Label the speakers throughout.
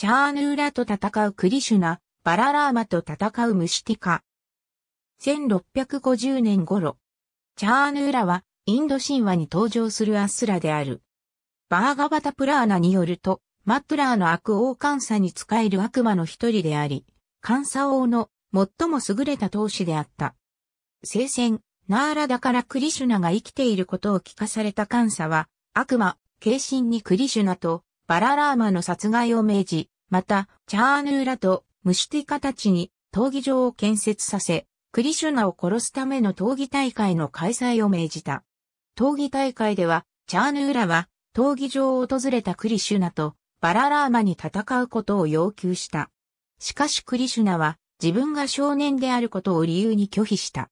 Speaker 1: チャーヌーラと戦うクリ
Speaker 2: シュナ、バララーマと戦うムシティカ。1650年頃、チャーヌーラはインド神話に登場するアスラである。バーガバタプラーナによると、マプラーの悪王監査に仕える悪魔の一人であり、監査王の最も優れた闘士であった。聖戦、ナーラだからクリシュナが生きていることを聞かされた監査は、悪魔、軽心にクリシュナとバララーマの殺害を命じ、また、チャーヌーラとムシティカたちに闘技場を建設させ、クリシュナを殺すための闘技大会の開催を命じた。闘技大会では、チャーヌーラは、闘技場を訪れたクリシュナとバララーマに戦うことを要求した。しかしクリシュナは自分が少年であることを理由に拒否した。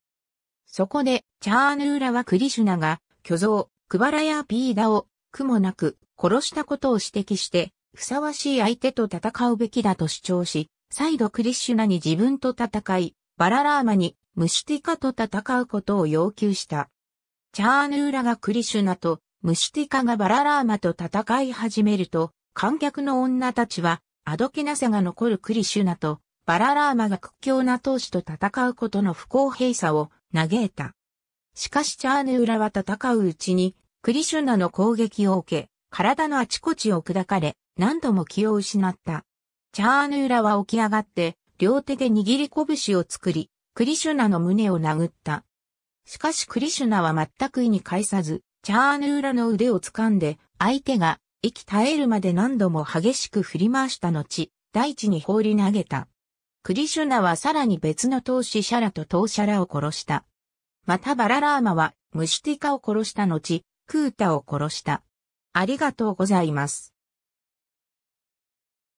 Speaker 2: そこでチャーヌーラはクリシュナが巨像、クバラやピーダを苦もなく殺したことを指摘してふさわしい相手と戦うべきだと主張し、再度クリシュナに自分と戦い、バララーマにムシティカと戦うことを要求した。チャーヌーラがクリシュナとムシティカがバララーマと戦い始めると、観客の女たちは、あどけなさが残るクリシュナと、バララーマが屈強な闘士と戦うことの不公平さを嘆いた。しかしチャーヌーラは戦ううちに、クリシュナの攻撃を受け、体のあちこちを砕かれ、何度も気を失った。チャーヌーラは起き上がって、両手で握り拳を作り、クリシュナの胸を殴った。しかしクリシュナは全く意に介さず、チャーヌーラの腕を掴んで、相手が息絶えるまで何度も激しく振り回した後、大地に放り投げた。クリシュナはさらに別の投資者らと投射らを殺した。またバララーマはムシティカを殺した後、クータを殺した。ありが
Speaker 1: とうございます。